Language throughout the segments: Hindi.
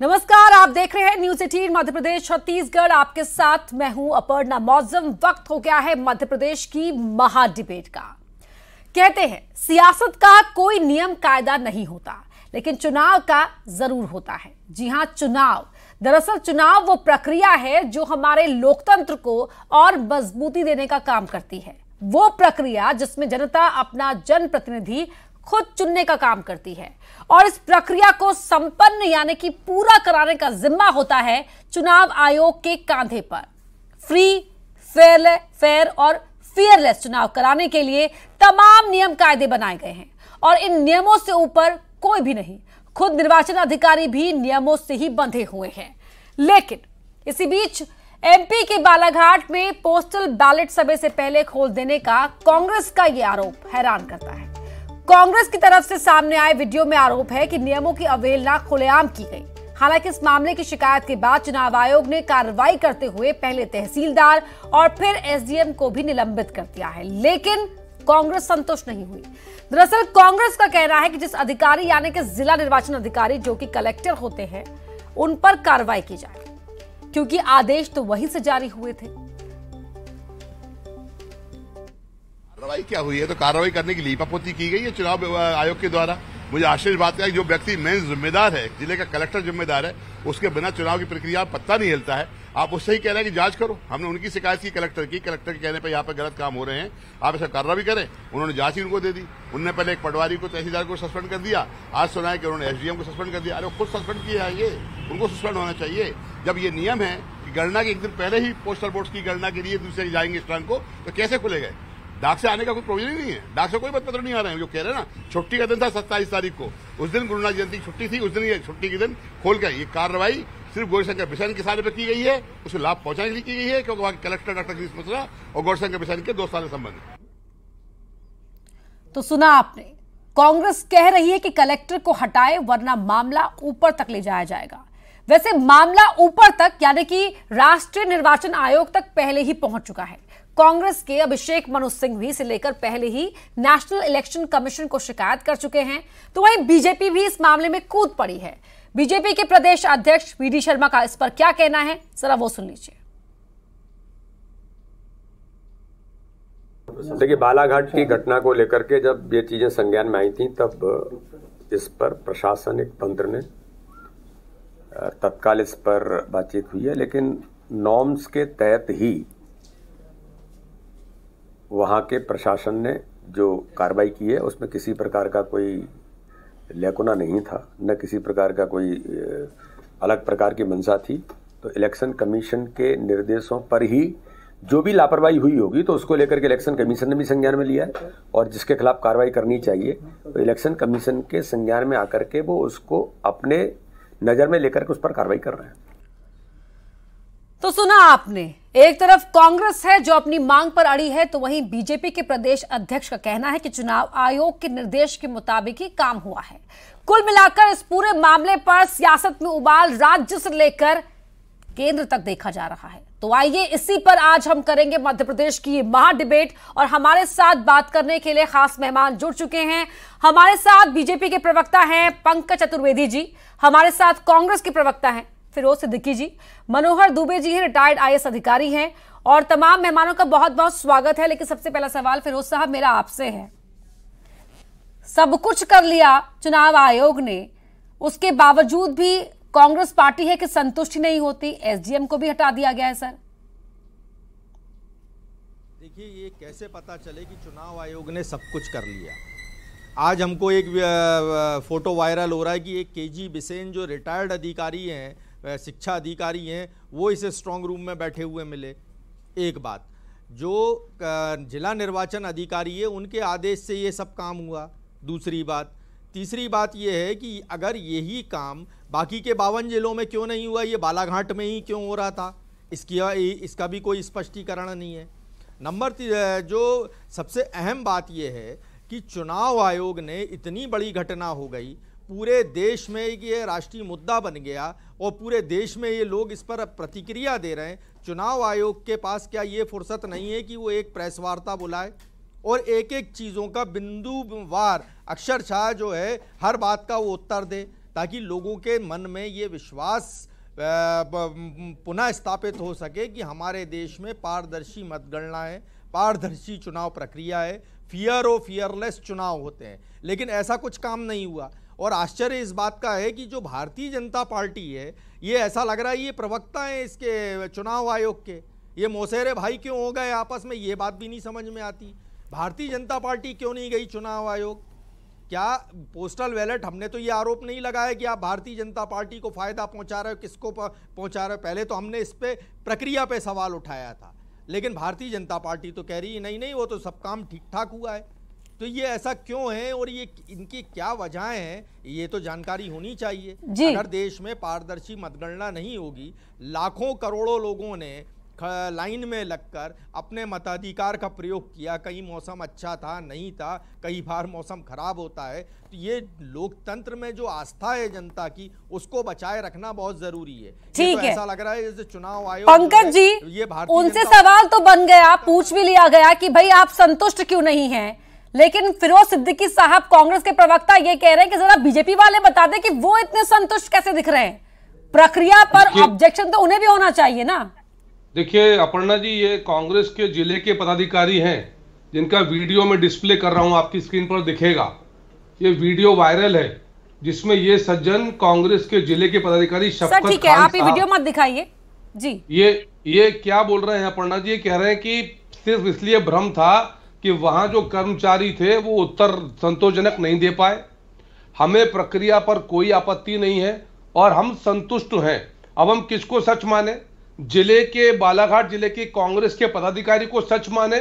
नमस्कार आप देख रहे हैं न्यूज एटीन मध्य प्रदेश छत्तीसगढ़ आपके साथ मैं हूं अपर्णा मौजम वक्त हो गया है मध्य प्रदेश की महा डिबेट का कहते हैं सियासत का कोई नियम कायदा नहीं होता लेकिन चुनाव का जरूर होता है जी हां चुनाव दरअसल चुनाव वो प्रक्रिया है जो हमारे लोकतंत्र को और मजबूती देने का काम करती है वो प्रक्रिया जिसमें जनता अपना जनप्रतिनिधि खुद चुनने का काम करती है और इस प्रक्रिया को संपन्न यानी कि पूरा कराने का जिम्मा होता है चुनाव आयोग के कांधे पर फ्री फेयर फेयर और फियरलेस चुनाव कराने के लिए तमाम नियम कायदे बनाए गए हैं और इन नियमों से ऊपर कोई भी नहीं खुद निर्वाचन अधिकारी भी नियमों से ही बंधे हुए हैं लेकिन इसी बीच एमपी के बालाघाट में पोस्टल बैलेट सभी से पहले खोल देने का कांग्रेस का यह आरोप हैरान करता है कांग्रेस की तरफ से सामने आए वीडियो में आरोप है कि नियमों की अवहेलना खुलेआम की गई हालांकि इस मामले की शिकायत के बाद चुनाव आयोग ने कार्रवाई करते हुए पहले तहसीलदार और फिर एसडीएम को भी निलंबित कर दिया है लेकिन कांग्रेस संतुष्ट नहीं हुई दरअसल कांग्रेस का कहना है कि जिस अधिकारी यानी कि जिला निर्वाचन अधिकारी जो कि कलेक्टर होते हैं उन पर कार्रवाई की जाए क्योंकि आदेश तो वहीं से जारी हुए थे कार्रवाई क्या हुई है तो कार्रवाई करने के लिए लीपापोती की गई है चुनाव आयोग के द्वारा मुझे आशीष बात है जो व्यक्ति मेन जिम्मेदार है जिले का कलेक्टर जिम्मेदार है उसके बिना चुनाव की प्रक्रिया पत्ता नहीं हिलता है आप उससे ही कह रहे हैं कि जांच करो हमने उनकी शिकायत की कलेक्टर की कलेक्टर के कहने पर यहाँ पर गलत काम हो रहे हैं आप ऐसा कार्रवाई करें उन्होंने जांच ही उनको दे दी उनने पहले एक पटवारी को तहसीलदार को सस्पेंड कर दिया आज सुना है कि उन्होंने एसडीएम को सस्पेंड कर दिया अरे खुद सस्पेंड किए जाएंगे ये उनको सस्पेंड होना चाहिए जब ये नियम है कि गणना के एक दिन पहले ही पोस्टल बोर्ड की गणना के लिए दूसरे जाएंगे स्थान को तो कैसे खुले गए डाक से आने का कोई प्रोविजन ही नहीं है डाक से कोई पत्र मतलब नहीं आ रहे हैं जो कह रहे हैं ना छुट्टी का दिन था सत्ताईस तारीख को उस दिन नानक जयंती की छुट्टी थी उस दिन ये छुट्टी के दिन खोल कर ये कार्रवाई सिर्फ गौरीशंकर बिशन के सारे की गई है उसको लाभ पहुंचाने के लिए की गई है क्योंकि वहां के कलेक्टर डॉक्टर सतीश मिश्रा और गौरीशंकर बिशन के दो साल संबंध तो सुना आपने कांग्रेस कह रही है कि कलेक्टर को हटाए वरना मामला ऊपर तक ले जाया जाएगा वैसे मामला ऊपर तक यानी कि राष्ट्रीय निर्वाचन आयोग तक पहले ही पहुंच चुका है कांग्रेस के अभिषेक मनु सिंघवी से लेकर पहले ही नेशनल इलेक्शन कमीशन को शिकायत कर चुके हैं तो वहीं बीजेपी भी इस मामले में कूद पड़ी है बीजेपी के प्रदेश अध्यक्ष वी शर्मा का इस पर क्या कहना है जरा वो सुन लीजिए देखिए बालाघाट की घटना को लेकर के जब ये चीज़ें संज्ञान में आई थी तब इस पर प्रशासनिक तंत्र ने तत्काल इस पर बातचीत हुई है लेकिन नॉर्म्स के तहत ही वहाँ के प्रशासन ने जो कार्रवाई की है उसमें किसी प्रकार का कोई लेकुना नहीं था न किसी प्रकार का कोई अलग प्रकार की मंशा थी तो इलेक्शन कमीशन के निर्देशों पर ही जो भी लापरवाही हुई होगी तो उसको लेकर के इलेक्शन कमीशन ने भी संज्ञान में लिया है और जिसके खिलाफ कार्रवाई करनी चाहिए तो इलेक्शन कमीशन के संज्ञान में आकर के वो उसको अपने नज़र में लेकर के उस पर कार्रवाई कर रहे हैं तो सुना आपने एक तरफ कांग्रेस है जो अपनी मांग पर अड़ी है तो वहीं बीजेपी के प्रदेश अध्यक्ष का कहना है कि चुनाव आयोग के निर्देश के मुताबिक ही काम हुआ है कुल मिलाकर इस पूरे मामले पर सियासत में उबाल राज्य से लेकर केंद्र तक देखा जा रहा है तो आइए इसी पर आज हम करेंगे मध्य प्रदेश की महा डिबेट और हमारे साथ बात करने के लिए खास मेहमान जुड़ चुके हैं हमारे साथ बीजेपी के प्रवक्ता हैं पंकज चतुर्वेदी जी हमारे साथ कांग्रेस के प्रवक्ता हैं फिरोज सिद्दीकी जी मनोहर दुबे जी हैं रिटायर्ड आई अधिकारी हैं और तमाम मेहमानों का बहुत बहुत स्वागत है लेकिन सबसे पहला सवाल फिरोज साहब मेरा आपसे है सब कुछ कर लिया चुनाव आयोग ने उसके बावजूद भी कांग्रेस पार्टी है कि संतुष्टि नहीं होती एसडीएम को भी हटा दिया गया है सर देखिए ये कैसे पता चले कि चुनाव आयोग ने सब कुछ कर लिया आज हमको एक फोटो वायरल हो रहा है कि एक केजी जी बिसेन जो रिटायर्ड अधिकारी हैं शिक्षा अधिकारी हैं वो इसे स्ट्रॉन्ग रूम में बैठे हुए मिले एक बात जो जिला निर्वाचन अधिकारी है उनके आदेश से ये सब काम हुआ दूसरी बात तीसरी बात यह है कि अगर यही काम बाकी के बावन जिलों में क्यों नहीं हुआ ये बालाघाट में ही क्यों हो रहा था इसकी इसका भी कोई स्पष्टीकरण नहीं है नंबर जो सबसे अहम बात यह है कि चुनाव आयोग ने इतनी बड़ी घटना हो गई पूरे देश में ये राष्ट्रीय मुद्दा बन गया और पूरे देश में ये लोग इस पर प्रतिक्रिया दे रहे हैं चुनाव आयोग के पास क्या ये फुर्सत नहीं है कि वो एक प्रेस वार्ता बुलाए और एक एक चीज़ों का बिंदुवार अक्षरशाह जो है हर बात का वो उत्तर दे ताकि लोगों के मन में ये विश्वास पुनः स्थापित हो सके कि हमारे देश में पारदर्शी मतगणना है पारदर्शी चुनाव प्रक्रिया है फियर और फियरलेस चुनाव होते हैं लेकिन ऐसा कुछ काम नहीं हुआ और आश्चर्य इस बात का है कि जो भारतीय जनता पार्टी है ये ऐसा लग रहा है ये प्रवक्ता हैं इसके चुनाव आयोग के ये मोसेरे भाई क्यों हो गए आपस में ये बात भी नहीं समझ में आती भारतीय जनता पार्टी क्यों नहीं गई चुनाव आयोग क्या पोस्टल बैलेट हमने तो ये आरोप नहीं लगाया कि आप भारतीय जनता पार्टी को फ़ायदा पहुंचा रहे हो किसको पहुंचा रहे हो पहले तो हमने इस पर प्रक्रिया पे सवाल उठाया था लेकिन भारतीय जनता पार्टी तो कह रही है नहीं नहीं वो तो सब काम ठीक ठाक हुआ है तो ये ऐसा क्यों है और ये इनकी क्या वजहें हैं ये तो जानकारी होनी चाहिए अगर देश में पारदर्शी मतगणना नहीं होगी लाखों करोड़ों लोगों ने लाइन में लगकर अपने मताधिकार का प्रयोग किया कहीं मौसम अच्छा था नहीं था कई बार मौसम खराब होता है तो ये लोकतंत्र में जो आस्था है जनता की उसको बचाए रखना बहुत जरूरी है तो ठीक तो है ऐसा लग रहा है जैसे चुनाव आयोग पंकज जी ये भारतीय उनसे सवाल तो बन गया पूछ भी लिया गया कि भाई आप संतुष्ट क्यों नहीं है लेकिन फिरोज सिद्दीकी साहब कांग्रेस के प्रवक्ता ये कह रहे हैं कि जरा बीजेपी वाले बता दें कि वो इतने संतुष्ट कैसे दिख रहे हैं प्रक्रिया पर ऑब्जेक्शन तो उन्हें भी होना चाहिए ना देखिए अपर्णा जी ये कांग्रेस के जिले के पदाधिकारी हैं जिनका वीडियो में डिस्प्ले कर रहा हूं आपकी स्क्रीन पर दिखेगा ये वीडियो वायरल है जिसमें ये सज्जन कांग्रेस के जिले के पदाधिकारी शफकत ठीक है आप ये वीडियो मत दिखाइए जी ये ये क्या बोल रहे हैं अपर्णा जी ये कह रहे हैं कि सिर्फ इसलिए भ्रम था कि वहाँ जो कर्मचारी थे वो उत्तर संतोषजनक नहीं दे पाए हमें प्रक्रिया पर कोई आपत्ति नहीं है और हम संतुष्ट हैं अब हम किसको सच माने जिले के बालाघाट जिले के कांग्रेस के पदाधिकारी को सच माने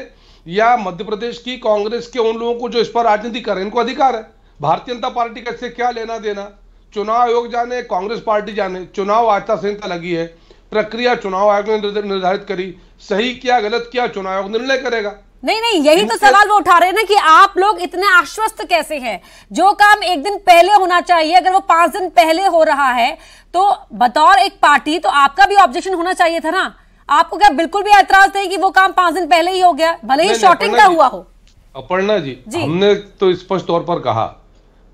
या मध्य प्रदेश की कांग्रेस के उन लोगों को जो इस पर राजनीति कर इनको अधिकार है भारतीय जनता पार्टी का इससे क्या लेना देना चुनाव आयोग जाने कांग्रेस पार्टी जाने चुनाव आचार संहिता लगी है प्रक्रिया चुनाव आयोग ने निर्धारित करी सही किया गलत किया चुनाव आयोग निर्णय करेगा नहीं नहीं यही तो सवाल वो उठा रहे हैं ना कि आप लोग इतने आश्वस्त कैसे हैं जो काम एक दिन पहले होना चाहिए अगर वो पांच दिन पहले हो रहा है तो बतौर एक पार्टी तो आपका भी ऑब्जेक्शन होना चाहिए था ना आपको क्या बिल्कुल भी एतराज नहीं कि वो काम पांच दिन पहले ही हो गया भले ही शॉर्टिंग का हुआ हो अपर्णा जी, जी हमने तो स्पष्ट तौर पर कहा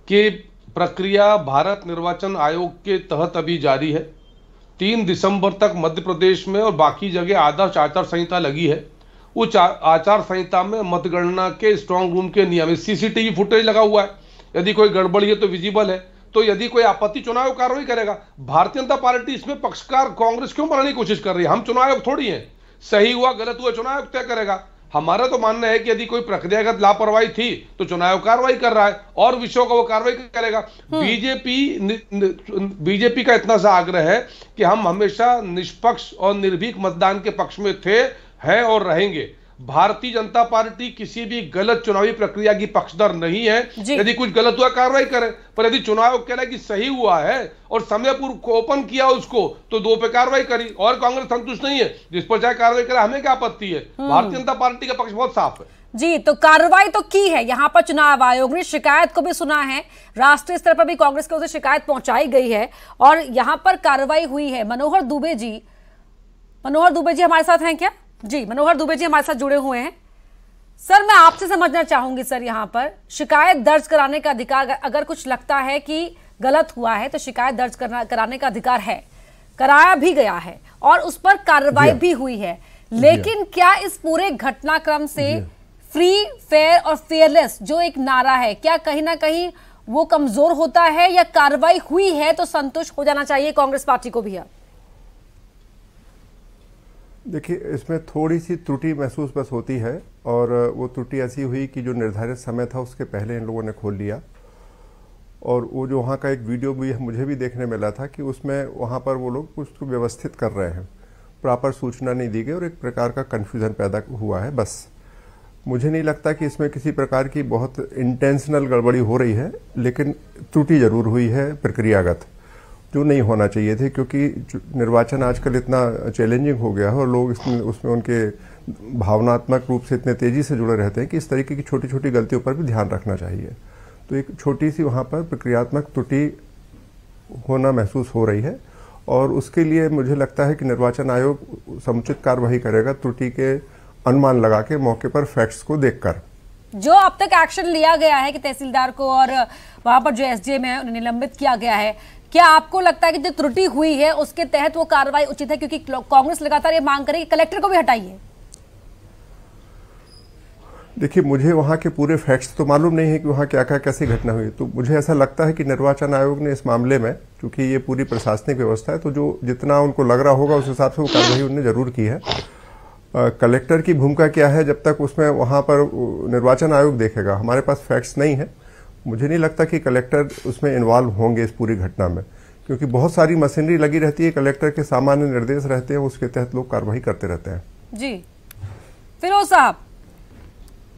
कि प्रक्रिया भारत निर्वाचन आयोग के तहत अभी जारी है तीन दिसंबर तक मध्य प्रदेश में और बाकी जगह आदर्श आचार संहिता लगी है उच्च आचार संहिता में मतगणना के स्ट्रांग रूम के नियम सीसीटीवी फुटेज लगा हुआ है यदि कोई गड़बड़ी है तो विजिबल है तो यदि कोई आपत्ति चुनाव कार्रवाई करेगा भारतीय जनता पार्टी इसमें पक्षकार कांग्रेस क्यों बनाने की कोशिश कर रही है हम चुनाव आयोग थोड़ी है सही हुआ गलत हुआ चुनाव आयोग तय करेगा हमारा तो मानना है कि यदि कोई प्रक्रियागत लापरवाही थी तो चुनाव कार्रवाई कर रहा है और विषयों का वो कार्रवाई करेगा हम्म। बीजेपी न, न, बीजेपी का इतना सा आग्रह है कि हम हमेशा निष्पक्ष और निर्भीक मतदान के पक्ष में थे हैं और रहेंगे भारतीय जनता पार्टी किसी भी गलत चुनावी प्रक्रिया की पक्षधर नहीं है यदि कुछ गलत हुआ कार्रवाई करें पर यदि चुनाव कह रहा है कि सही हुआ है और समय पूर्व ओपन किया उसको तो दो पे कार्रवाई करी और कांग्रेस संतुष्ट नहीं है जिस पर चाहे कार्रवाई करे हमें क्या आपत्ति है हम्म। भारतीय जनता पार्टी का पक्ष बहुत साफ है जी तो कार्रवाई तो की है यहाँ पर चुनाव आयोग ने शिकायत को भी सुना है राष्ट्रीय स्तर पर भी कांग्रेस की ओर से शिकायत पहुंचाई गई है और यहाँ पर कार्रवाई हुई है मनोहर दुबे जी मनोहर दुबे जी हमारे साथ हैं क्या जी मनोहर दुबे जी हमारे साथ जुड़े हुए हैं सर मैं आपसे समझना चाहूंगी सर यहाँ पर शिकायत दर्ज कराने का अधिकार अगर कुछ लगता है कि गलत हुआ है तो शिकायत दर्ज करना कराने का अधिकार है कराया भी गया है और उस पर कार्रवाई भी हुई है लेकिन क्या इस पूरे घटनाक्रम से फ्री फेयर और फेयरलेस जो एक नारा है क्या कहीं ना कहीं वो कमजोर होता है या कार्रवाई हुई है तो संतुष्ट हो जाना चाहिए कांग्रेस पार्टी को भी अब देखिए इसमें थोड़ी सी त्रुटि महसूस बस होती है और वो त्रुटि ऐसी हुई कि जो निर्धारित समय था उसके पहले इन लोगों ने खोल लिया और वो जो वहाँ का एक वीडियो भी मुझे भी देखने मिला था कि उसमें वहाँ पर वो लोग कुछ तो व्यवस्थित कर रहे हैं प्रॉपर सूचना नहीं दी गई और एक प्रकार का कन्फ्यूज़न पैदा हुआ है बस मुझे नहीं लगता कि इसमें किसी प्रकार की बहुत इंटेंशनल गड़बड़ी हो रही है लेकिन त्रुटि जरूर हुई है प्रक्रियागत जो नहीं होना चाहिए थे क्योंकि निर्वाचन आजकल इतना चैलेंजिंग हो गया है और लोग इसमें उसमें उनके भावनात्मक रूप से इतने तेज़ी से जुड़े रहते हैं कि इस तरीके की छोटी छोटी गलतियों पर भी ध्यान रखना चाहिए तो एक छोटी सी वहाँ पर प्रक्रियात्मक त्रुटि होना महसूस हो रही है और उसके लिए मुझे लगता है कि निर्वाचन आयोग समुचित कार्रवाई करेगा त्रुटि के अनुमान लगा के मौके पर फैक्ट्स को देखकर जो अब तक एक्शन लिया गया है कि तहसीलदार को और वहां पर जो एसडीएम है उन्हें निलंबित किया गया है क्या आपको लगता है कि जो त्रुटि हुई है उसके तहत वो कार्रवाई उचित है क्योंकि कांग्रेस लगातार ये मांग करेगी कलेक्टर को भी हटाइए देखिए मुझे वहाँ के पूरे फैक्ट्स तो मालूम नहीं है कि वहाँ क्या क्या कैसी घटना हुई तो मुझे ऐसा लगता है कि निर्वाचन आयोग ने इस मामले में क्योंकि ये पूरी प्रशासनिक व्यवस्था है तो जो जितना उनको लग रहा होगा उस हिसाब से वो कार्रवाई उन्होंने जरूर की है आ, कलेक्टर की भूमिका क्या है जब तक उसमें वहाँ पर निर्वाचन आयोग देखेगा हमारे पास फैक्ट्स नहीं है मुझे नहीं लगता कि कलेक्टर उसमें इन्वॉल्व होंगे इस पूरी घटना में क्योंकि बहुत सारी मशीनरी लगी रहती है कलेक्टर के सामान्य निर्देश रहते हैं उसके तहत लोग कार्रवाई करते रहते हैं जी फिरोज साहब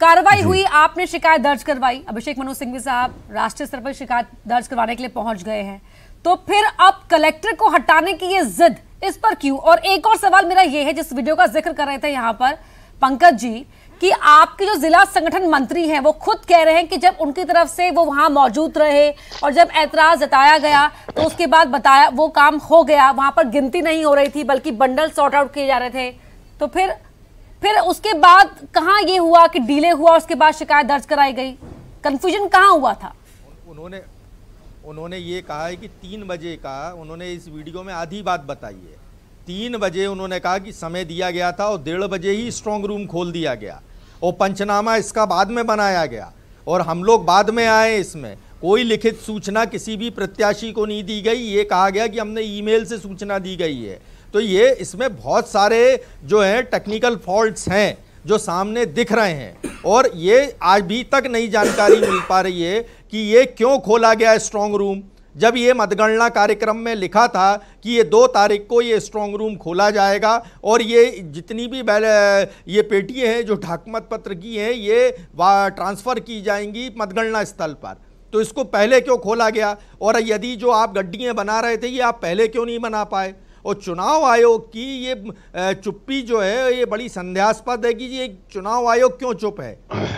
कार्रवाई हुई आपने शिकायत दर्ज करवाई अभिषेक मनोज सिंह साहब राष्ट्रीय स्तर पर शिकायत दर्ज करवाने के लिए पहुंच गए हैं तो फिर अब कलेक्टर को हटाने की ये जिद इस पर क्यों और एक और सवाल मेरा ये है जिस वीडियो का जिक्र कर रहे थे यहाँ पर पंकज जी कि आपके जो जिला संगठन मंत्री हैं वो खुद कह रहे हैं कि जब उनकी तरफ से वो वहां मौजूद रहे और जब ऐतराज जताया गया तो उसके बाद बताया वो काम हो गया वहां पर गिनती नहीं हो रही थी बल्कि बंडल सॉर्ट आउट किए जा रहे थे तो फिर फिर उसके बाद कहाँ ये हुआ कि डीले हुआ उसके बाद शिकायत दर्ज कराई गई कन्फ्यूजन कहाँ हुआ था उन्होंने उन्होंने ये कहा है कि तीन बजे का उन्होंने इस वीडियो में आधी बात बताई है तीन बजे उन्होंने कहा कि समय दिया गया था और डेढ़ बजे ही स्ट्रांग रूम खोल दिया गया वो पंचनामा इसका बाद में बनाया गया और हम लोग बाद में आए इसमें कोई लिखित सूचना किसी भी प्रत्याशी को नहीं दी गई ये कहा गया कि हमने ईमेल से सूचना दी गई है तो ये इसमें बहुत सारे जो हैं टेक्निकल फॉल्ट्स हैं जो सामने दिख रहे हैं और ये आज भी तक नहीं जानकारी मिल पा रही है कि ये क्यों खोला गया स्ट्रॉन्ग रूम जब ये मतगणना कार्यक्रम में लिखा था कि ये दो तारीख को ये स्ट्रॉन्ग रूम खोला जाएगा और ये जितनी भी ये पेटियाँ हैं जो ढाकमत पत्र की हैं ये ट्रांसफ़र की जाएंगी मतगणना स्थल पर तो इसको पहले क्यों खोला गया और यदि जो आप गड्डियाँ बना रहे थे ये आप पहले क्यों नहीं बना पाए और चुनाव आयोग की ये चुप्पी जो है ये बड़ी संध्यास्पद है कि ये चुनाव आयोग क्यों चुप है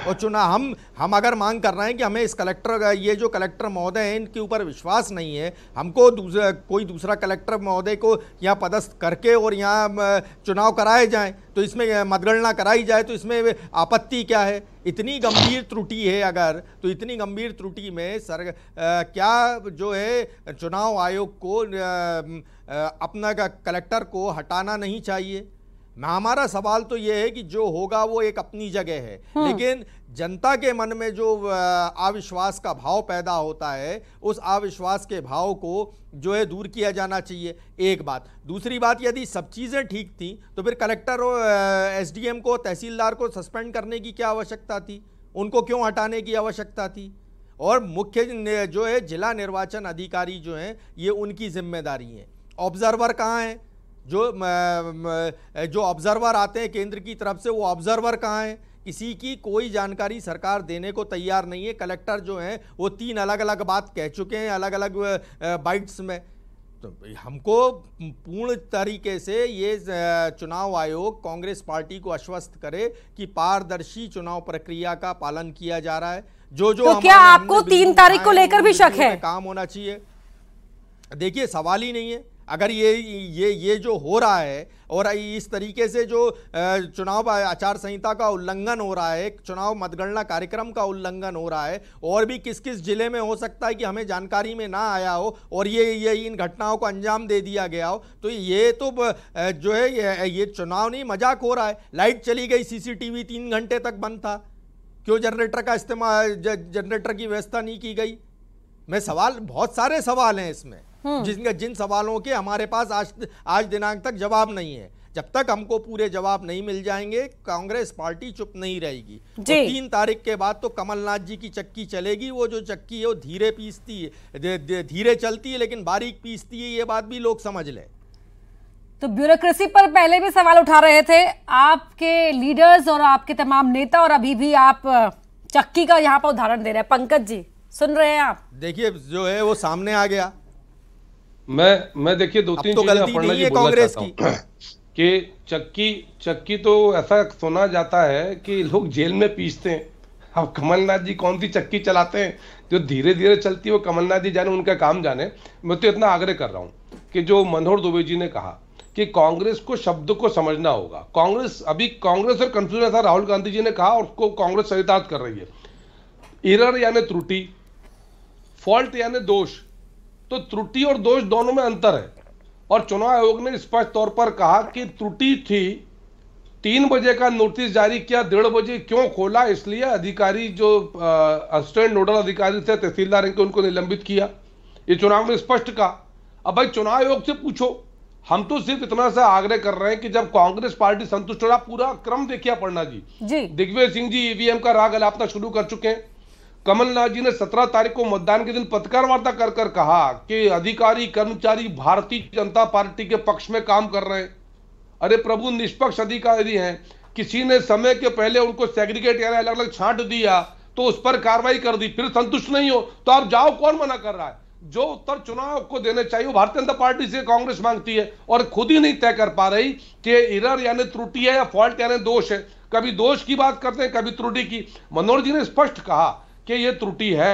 और चुनाव हम हम अगर मांग कर रहे हैं कि हमें इस कलेक्टर ये जो कलेक्टर महोदय हैं इनके ऊपर विश्वास नहीं है हमको दूसरा कोई दूसरा कलेक्टर महोदय को यहाँ पदस्थ करके और यहाँ चुनाव कराए जाएँ तो इसमें मतगणना कराई जाए तो इसमें आपत्ति क्या है इतनी गंभीर त्रुटि है अगर तो इतनी गंभीर त्रुटि में सर आ, क्या जो है चुनाव आयोग को आ, आ, अपना कलेक्टर को हटाना नहीं चाहिए हमारा सवाल तो ये है कि जो होगा वो एक अपनी जगह है हाँ। लेकिन जनता के मन में जो अविश्वास का भाव पैदा होता है उस अविश्वास के भाव को जो है दूर किया जाना चाहिए एक बात दूसरी बात यदि सब चीज़ें ठीक थी तो फिर कलेक्टर और एसडीएम को तहसीलदार को सस्पेंड करने की क्या आवश्यकता थी उनको क्यों हटाने की आवश्यकता थी और मुख्य जो है जिला निर्वाचन अधिकारी जो हैं ये उनकी जिम्मेदारी है ऑब्जर्वर कहाँ हैं जो जो ऑब्जर्वर आते हैं केंद्र की तरफ से वो ऑब्जर्वर कहाँ हैं किसी की कोई जानकारी सरकार देने को तैयार नहीं है कलेक्टर जो हैं वो तीन अलग अलग बात कह चुके हैं अलग अलग बाइट्स में तो हमको पूर्ण तरीके से ये चुनाव आयोग कांग्रेस पार्टी को आश्वस्त करे कि पारदर्शी चुनाव प्रक्रिया का पालन किया जा रहा है जो जो तो क्या आपको तीन तारीख को लेकर भी शक है काम होना चाहिए देखिए सवाल ही नहीं है अगर ये ये ये जो हो रहा है और इस तरीके से जो चुनाव आचार संहिता का उल्लंघन हो रहा है चुनाव मतगणना कार्यक्रम का उल्लंघन हो रहा है और भी किस किस जिले में हो सकता है कि हमें जानकारी में ना आया हो और ये ये इन घटनाओं को अंजाम दे दिया गया हो तो ये तो जो है ये चुनाव नहीं मजाक हो रहा है लाइट चली गई सी तीन घंटे तक बंद था क्यों जनरेटर का इस्तेमाल जनरेटर की व्यवस्था नहीं की गई मैं सवाल बहुत सारे सवाल हैं इसमें हम्म। जिनका जिन सवालों के हमारे पास आज आज दिनांक तक जवाब नहीं है जब तक हमको पूरे जवाब नहीं मिल जाएंगे कांग्रेस पार्टी चुप नहीं रहेगी तो तीन तारीख के बाद तो कमलनाथ जी की चक्की चलेगी वो जो चक्की है वो धीरे पीसती है धीरे चलती है लेकिन बारीक पीसती है ये बात भी लोग समझ लें तो ब्यूरोक्रेसी पर पहले भी सवाल उठा रहे थे आपके लीडर्स और आपके तमाम नेता और अभी भी आप चक्की का यहाँ पर उदाहरण दे रहे हैं पंकज जी सुन रहे हैं आप देखिए जो है वो सामने आ गया मैं मैं देखिए दो तीन तो चीजें पढ़ना जी बोलना चाहता हूँ कि चक्की चक्की तो ऐसा सुना जाता है कि लोग जेल में पीसते हैं अब कमलनाथ जी कौन सी चक्की चलाते हैं जो धीरे धीरे चलती है वो कमलनाथ जी जाने उनका काम जाने मैं तो इतना आग्रह कर रहा हूँ कि जो मनोहर दुबे जी ने कहा कि कांग्रेस को शब्द को समझना होगा कांग्रेस अभी कांग्रेस और कंफ्यूजन था राहुल गांधी जी ने कहा और उसको कांग्रेस चरितार्थ कर रही है इरर यानी त्रुटि फॉल्ट यानी दोष तो त्रुटि और दोष दोनों में अंतर है और चुनाव आयोग ने स्पष्ट तौर पर कहा कि त्रुटि थी तीन बजे का नोटिस जारी किया डेढ़ बजे क्यों खोला इसलिए अधिकारी जो असिस्टेंट नोडल अधिकारी थे तहसीलदार इनके उनको निलंबित किया ये चुनाव ने स्पष्ट कहा अब भाई चुनाव आयोग से पूछो हम तो सिर्फ इतना सा आग्रह कर रहे हैं कि जब कांग्रेस पार्टी संतुष्ट हो पूरा क्रम देखिए पढ़ना जी, जी। दिग्विजय सिंह जी ईवीएम का राग अलापना शुरू कर चुके हैं कमलनाथ जी ने 17 तारीख को मतदान के दिन पत्रकार वार्ता कर कर कहा कि अधिकारी कर्मचारी भारतीय जनता पार्टी के पक्ष में काम कर रहे हैं अरे प्रभु निष्पक्ष अधिकारी हैं किसी ने समय के पहले उनको सेग्रीगेट या अलग अलग छांट दिया तो उस पर कार्रवाई कर दी फिर संतुष्ट नहीं हो तो आप जाओ कौन मना कर रहा है जो उत्तर चुनाव को देने चाहिए वो भारतीय जनता पार्टी से कांग्रेस मांगती है और खुद ही नहीं तय कर पा रही कि इरर यानी त्रुटि है या फॉल्ट यानी दोष है कभी दोष की बात करते हैं कभी त्रुटि की मनोहर जी ने स्पष्ट कहा कि ये त्रुटि है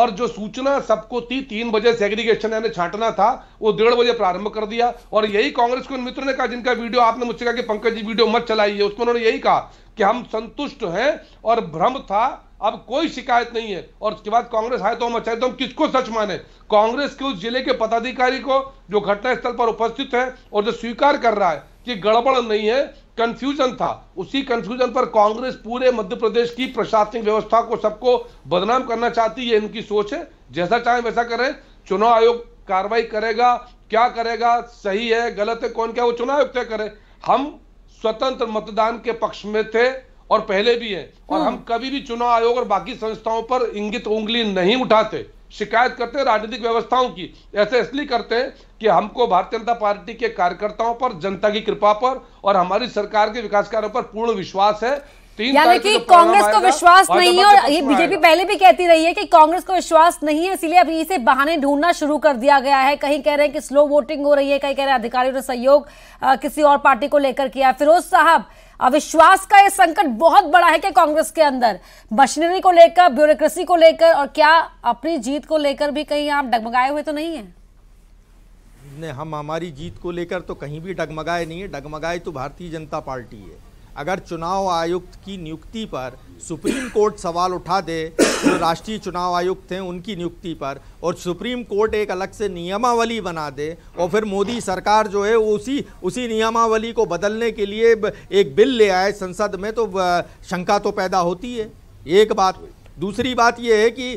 और जो सूचना सबको थी तीन बजे सेग्रीगेशन ने छांटना था वो डेढ़ बजे प्रारंभ कर दिया और यही कांग्रेस के उन मित्रों ने कहा जिनका वीडियो आपने मुझसे कहा कि पंकज जी वीडियो मत चलाइए उसको उन्होंने यही कहा कि हम संतुष्ट हैं और भ्रम था अब कोई शिकायत नहीं है और उसके बाद कांग्रेस आए तो हम अच्छा तो हम किसको सच माने कांग्रेस के उस जिले के पदाधिकारी को जो घटनास्थल पर उपस्थित है और जो स्वीकार कर रहा है कि गड़बड़ नहीं है कंफ्यूजन था उसी कंफ्यूजन पर कांग्रेस पूरे मध्य प्रदेश की प्रशासनिक व्यवस्था को सबको बदनाम करना चाहती है इनकी सोच है जैसा चाहे वैसा करें चुनाव आयोग कार्रवाई करेगा क्या करेगा सही है गलत है कौन क्या वो चुनाव आयोग तय करे हम स्वतंत्र मतदान के पक्ष में थे और पहले भी हैं और हाँ। हम कभी भी चुनाव आयोग और बाकी संस्थाओं पर इंगित उंगली नहीं उठाते शिकायत करते हैं राजनीतिक व्यवस्थाओं की ऐसे इसलिए करते हैं कि हमको भारतीय जनता पार्टी के कार्यकर्ताओं पर जनता की कृपा पर और हमारी सरकार के विकास कार्यों पर पूर्ण विश्वास है यानी कि तो कांग्रेस को विश्वास नहीं है और ये बीजेपी पहले भी कहती रही है कि कांग्रेस को विश्वास नहीं है इसीलिए अभी इसे बहाने ढूंढना शुरू कर दिया गया है कहीं कह रहे हैं कि स्लो वोटिंग हो रही है कहीं कह रहे हैं अधिकारियों ने सहयोग किसी और पार्टी को लेकर किया फिरोज साहब अविश्वास का यह संकट बहुत बड़ा है क्या कांग्रेस के अंदर मशीनरी को लेकर ब्यूरोक्रेसी को लेकर और क्या अपनी जीत को लेकर भी कहीं आप डगमगाए हुए तो नहीं है ने हम हमारी जीत को लेकर तो कहीं भी डगमगाए नहीं है डगमगाए तो भारतीय जनता पार्टी है अगर चुनाव आयुक्त की नियुक्ति पर सुप्रीम कोर्ट सवाल उठा दे तो जो राष्ट्रीय चुनाव आयुक्त हैं उनकी नियुक्ति पर और सुप्रीम कोर्ट एक अलग से नियमावली बना दे और फिर मोदी सरकार जो है उसी उसी नियमावली को बदलने के लिए एक बिल ले आए संसद में तो शंका तो पैदा होती है एक बात दूसरी बात यह है कि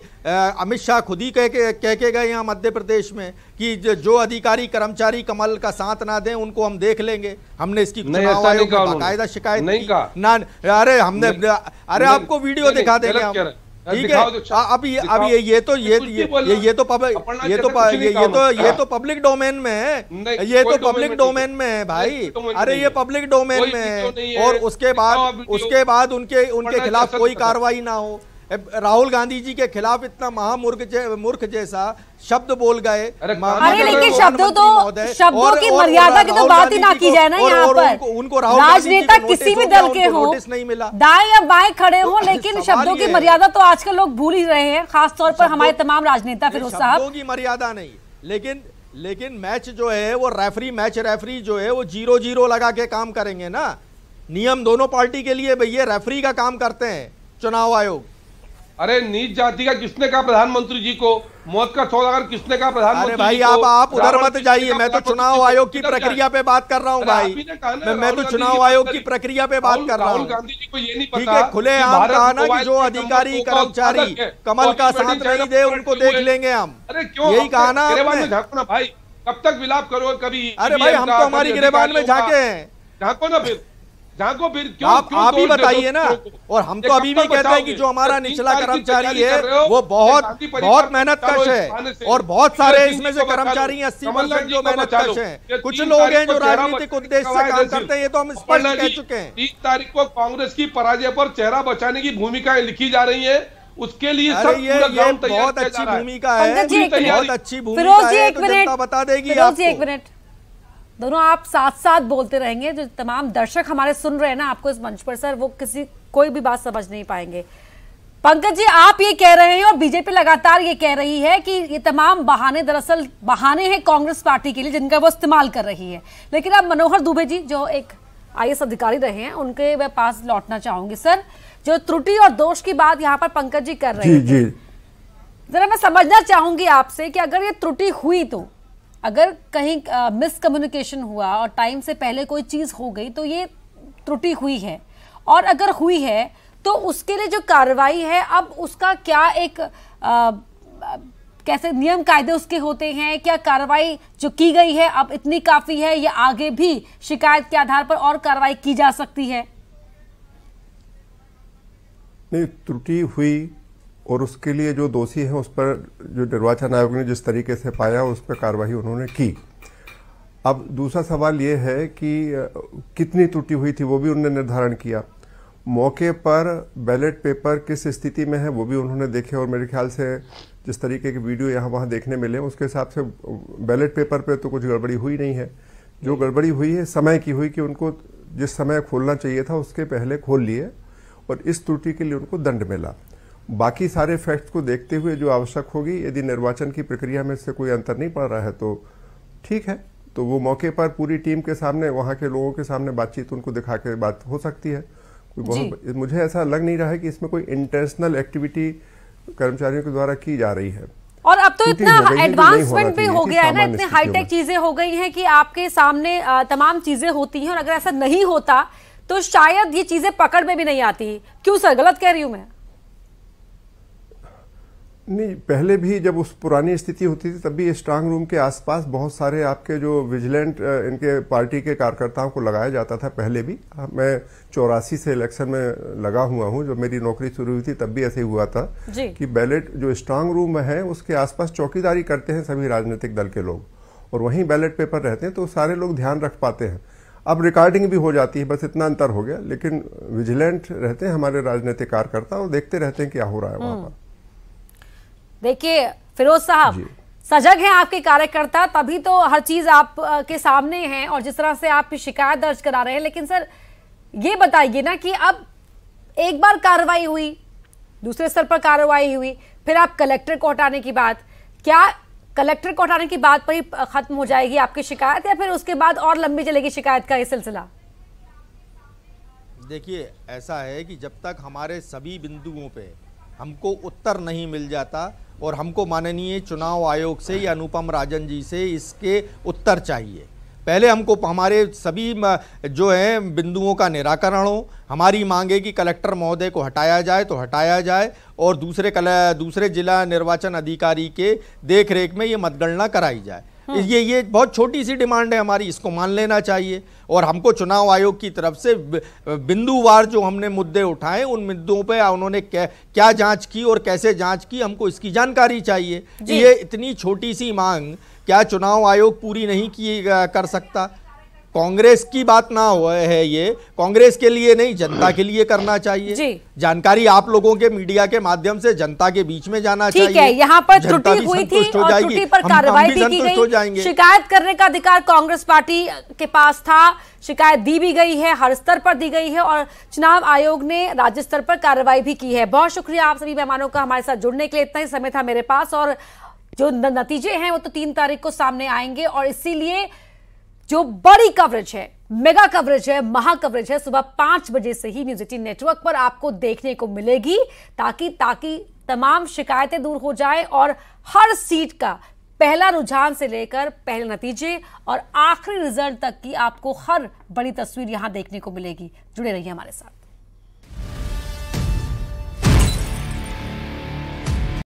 अमित शाह खुद ही कह के कह के गए यहाँ मध्य प्रदेश में कि जो अधिकारी कर्मचारी कमल का साथ ना दें उनको हम देख लेंगे हमने इसकी बाकायदा शिकायत नहीं की ना अरे हमने अरे आपको वीडियो दिखा देंगे हम ठीक है तो अब ये अब ये ये तो ये ये तो, ये तो पब्लिक ये तो ये ये तो ये तो पब्लिक डोमेन में है ये तो पब्लिक तो डोमेन में है भाई अरे ये पब्लिक डोमेन में है और उसके बाद उसके बाद उनके उनके खिलाफ कोई कार्रवाई ना हो राहुल गांधी जी के खिलाफ इतना महामूर्ख मूर्ख जैसा शब्द बोल गए अरे लेकिन शब्दों तो शब्दों की मर्यादा की तो बात ही ना की जाए ना यहाँ पर उनको राजनेता किसी भी दल के हो नहीं मिला दाएं या बाएं खड़े हो लेकिन शब्दों की मर्यादा तो आजकल लोग भूल ही रहे हैं खासतौर पर हमारे तमाम राजनेता फिर शब्दों की मर्यादा नहीं लेकिन लेकिन मैच जो है वो रेफरी मैच रेफरी जो है वो जीरो जीरो लगा के काम करेंगे ना नियम दोनों पार्टी के लिए भैया रेफरी का काम करते हैं चुनाव आयोग अरे नीच जाति का किसने कहा प्रधानमंत्री जी को मौत का सौदागर किसने कहा प्रधानमंत्री भाई आप आप उधर मत जाइए मैं तो चुनाव आयोग की प्रक्रिया पे बात कर रहा हूँ भाई मैं मैं तो चुनाव आयोग की प्रक्रिया पे बात कर रहा हूँ गांधी को ठीक है खुले आम कहा ना कि जो अधिकारी कर्मचारी कमल का साथ नहीं दे उनको देख लेंगे हम यही कहा ना भाई कब तक विलाप करो कभी अरे भाई हम तो हमारी गिरेबान में झाके हैं झाको ना फिर जाको फिर क्यों आप क्यों आप ही बताइए ना तो- और हम तो अभी भी कहते हैं कि जो हमारा तो निचला कर्मचारी है वो बहुत बहुत मेहनत कश है और बहुत सारे इसमें से कर्मचारी अस्सी परसेंट जो मेहनत कश है कुछ लोग हैं जो राजनीतिक उद्देश्य से काम करते हैं ये तो हम स्पष्ट कह चुके हैं तीन तारीख को कांग्रेस की पराजय पर चेहरा बचाने की भूमिका लिखी जा रही है उसके लिए सब ये, ये बहुत अच्छी भूमिका है बहुत अच्छी भूमिका है तो जनता बता देगी आपको दोनों आप साथ साथ बोलते रहेंगे जो तमाम दर्शक हमारे सुन रहे हैं ना आपको इस मंच पर सर वो किसी कोई भी बात समझ नहीं पाएंगे पंकज जी आप ये कह रहे हैं और बीजेपी लगातार ये कह रही है कि ये तमाम बहाने दरअसल बहाने हैं कांग्रेस पार्टी के लिए जिनका वो इस्तेमाल कर रही है लेकिन अब मनोहर दुबे जी जो एक आई अधिकारी रहे हैं उनके मैं पास लौटना चाहूंगी सर जो त्रुटि और दोष की बात यहाँ पर पंकज जी कर रहे हैं जरा मैं समझना चाहूंगी आपसे कि अगर ये त्रुटि हुई तो अगर कहीं मिसकम्युनिकेशन हुआ और टाइम से पहले कोई चीज़ हो गई तो ये त्रुटि हुई है और अगर हुई है तो उसके लिए जो कार्रवाई है अब उसका क्या एक आ, कैसे नियम कायदे उसके होते हैं क्या कार्रवाई जो की गई है अब इतनी काफ़ी है या आगे भी शिकायत के आधार पर और कार्रवाई की जा सकती है नहीं त्रुटि हुई और उसके लिए जो दोषी हैं उस पर जो निर्वाचन आयोग ने जिस तरीके से पाया उस पर कार्रवाई उन्होंने की अब दूसरा सवाल ये है कि कितनी त्रुटि हुई थी वो भी उन्होंने निर्धारण किया मौके पर बैलेट पेपर किस स्थिति में है वो भी उन्होंने देखे और मेरे ख्याल से जिस तरीके के वीडियो यहाँ वहाँ देखने मिले उसके हिसाब से बैलेट पेपर पे तो कुछ गड़बड़ी हुई नहीं है जो गड़बड़ी हुई है समय की हुई कि उनको जिस समय खोलना चाहिए था उसके पहले खोल लिए और इस त्रुटि के लिए उनको दंड मिला बाकी सारे फैक्ट को देखते हुए जो आवश्यक होगी यदि निर्वाचन की प्रक्रिया में इससे कोई अंतर नहीं पड़ रहा है तो ठीक है तो वो मौके पर पूरी टीम के सामने वहाँ के लोगों के सामने बातचीत उनको दिखा के बात हो सकती है बहुत मुझे ऐसा लग नहीं रहा है कि इसमें कोई इंटेंशनल एक्टिविटी कर्मचारियों के द्वारा की जा रही है और अब तो इतना एडवांसमेंट भी हो गया है ना इतनी हाईटेक चीजें हो गई हैं कि आपके सामने तमाम चीजें होती हैं और अगर ऐसा नहीं होता तो शायद ये चीजें पकड़ में भी नहीं आती क्यों सर गलत कह रही हूं मैं नहीं पहले भी जब उस पुरानी स्थिति होती थी तब भी स्ट्रांग रूम के आसपास बहुत सारे आपके जो विजिलेंट इनके पार्टी के कार्यकर्ताओं को लगाया जाता था पहले भी हाँ, मैं चौरासी से इलेक्शन में लगा हुआ हूं जब मेरी नौकरी शुरू हुई थी तब भी ऐसे हुआ था कि बैलेट जो स्ट्रांग रूम है उसके आसपास चौकीदारी करते हैं सभी राजनीतिक दल के लोग और वहीं बैलेट पेपर रहते हैं तो सारे लोग ध्यान रख पाते हैं अब रिकॉर्डिंग भी हो जाती है बस इतना अंतर हो गया लेकिन विजिलेंट रहते हैं हमारे राजनीतिक कार्यकर्ता और देखते रहते हैं क्या हो रहा है वहाँ हम्म। पर देखिए फिरोज साहब सजग हैं आपके कार्यकर्ता तभी तो हर चीज आप के सामने है और जिस तरह से आप शिकायत दर्ज करा रहे हैं लेकिन सर ये बताइए ना कि अब एक बार कार्रवाई हुई दूसरे स्तर पर कार्रवाई हुई फिर आप कलेक्टर को हटाने की बात क्या कलेक्टर को हटाने की बात पर ही खत्म हो जाएगी आपकी शिकायत या फिर उसके बाद और लंबी चलेगी शिकायत का ये सिलसिला देखिए ऐसा है कि जब तक हमारे सभी बिंदुओं पे हमको उत्तर नहीं मिल जाता और हमको माननीय चुनाव आयोग से या अनुपम राजन जी से इसके उत्तर चाहिए पहले हमको हमारे सभी जो हैं बिंदुओं का निराकरण हो हमारी मांग है कि कलेक्टर महोदय को हटाया जाए तो हटाया जाए और दूसरे कल दूसरे जिला निर्वाचन अधिकारी के देखरेख में ये मतगणना कराई जाए हाँ। ये ये बहुत छोटी सी डिमांड है हमारी इसको मान लेना चाहिए और हमको चुनाव आयोग की तरफ से बिंदुवार जो हमने मुद्दे उठाए उन मुद्दों पे उन्होंने क्या जांच की और कैसे जांच की हमको इसकी जानकारी चाहिए ये इतनी छोटी सी मांग क्या चुनाव आयोग पूरी नहीं की कर सकता कांग्रेस की बात ना हो है ये कांग्रेस के लिए नहीं जनता के लिए करना चाहिए जी। जानकारी आप लोगों के मीडिया के माध्यम से जनता के बीच में जाना ठीक चाहिए यहाँ पर त्रुटि हुई थी और त्रुटि पर कार्रवाई भी की गई शिकायत करने का अधिकार कांग्रेस पार्टी के पास था शिकायत दी भी गई है हर स्तर पर दी गई है और चुनाव आयोग ने राज्य स्तर पर कार्रवाई भी की है बहुत शुक्रिया आप सभी मेहमानों का हमारे साथ जुड़ने के लिए इतना ही समय था मेरे पास और जो नतीजे हैं वो तो तीन तारीख को सामने आएंगे और इसीलिए जो बड़ी कवरेज है मेगा कवरेज है महा कवरेज है सुबह पांच बजे से ही न्यूज एटीन नेटवर्क पर आपको देखने को मिलेगी ताकि ताकि तमाम शिकायतें दूर हो जाए और हर सीट का पहला रुझान से लेकर पहले नतीजे और आखिरी रिजल्ट तक की आपको हर बड़ी तस्वीर यहां देखने को मिलेगी जुड़े रहिए हमारे साथ